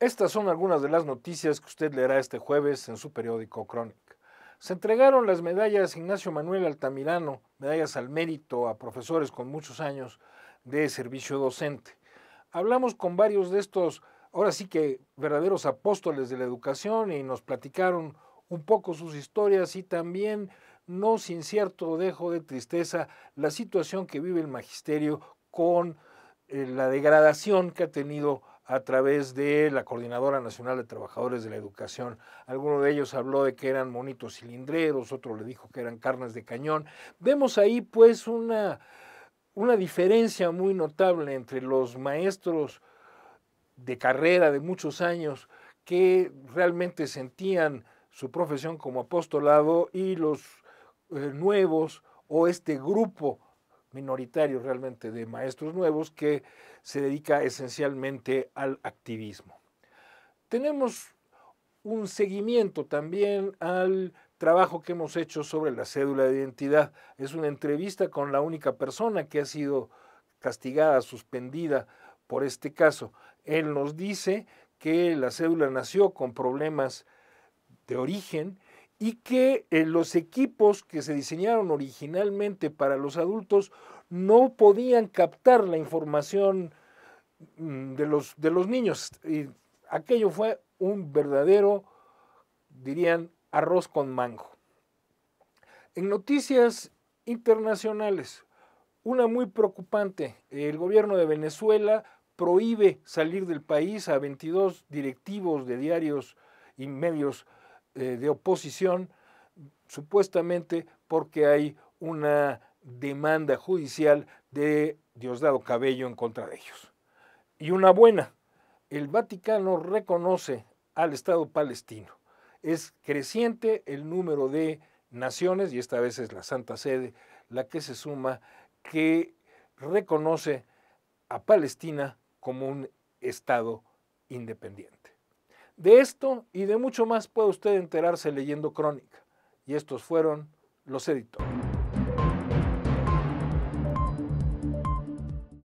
Estas son algunas de las noticias que usted leerá este jueves en su periódico Crónica. Se entregaron las medallas Ignacio Manuel Altamirano, medallas al mérito a profesores con muchos años de servicio docente. Hablamos con varios de estos, ahora sí que verdaderos apóstoles de la educación y nos platicaron un poco sus historias y también, no sin cierto dejo de tristeza, la situación que vive el magisterio con eh, la degradación que ha tenido a través de la Coordinadora Nacional de Trabajadores de la Educación. Alguno de ellos habló de que eran monitos cilindreros, otro le dijo que eran carnes de cañón. Vemos ahí pues una, diferencia muy notable entre los maestros de carrera de muchos años que realmente sentían su profesión como apostolado y los eh, nuevos o este grupo minoritario realmente de maestros nuevos que se dedica esencialmente al activismo. Tenemos un seguimiento también al trabajo que hemos hecho sobre la cédula de identidad. Es una entrevista con la única persona que ha sido castigada, suspendida por este caso. Él nos dice que la cédula nació con problemas de origen y que eh, los equipos que se diseñaron originalmente para los adultos no podían captar la información mm, de, los, de los niños. Y aquello fue un verdadero, dirían, arroz con mango. En noticias internacionales, una muy preocupante, el gobierno de Venezuela prohíbe salir del país a 22 directivos de diarios y medios eh, de oposición, supuestamente porque hay una demanda judicial de Diosdado Cabello en contra de ellos. Y una buena, el Vaticano reconoce al Estado palestino. Es creciente el número de naciones, y esta vez es la Santa Sede la que se suma, que reconoce a Palestina como un Estado independiente. De esto y de mucho más puede usted enterarse leyendo Crónica. Y estos fueron los editores.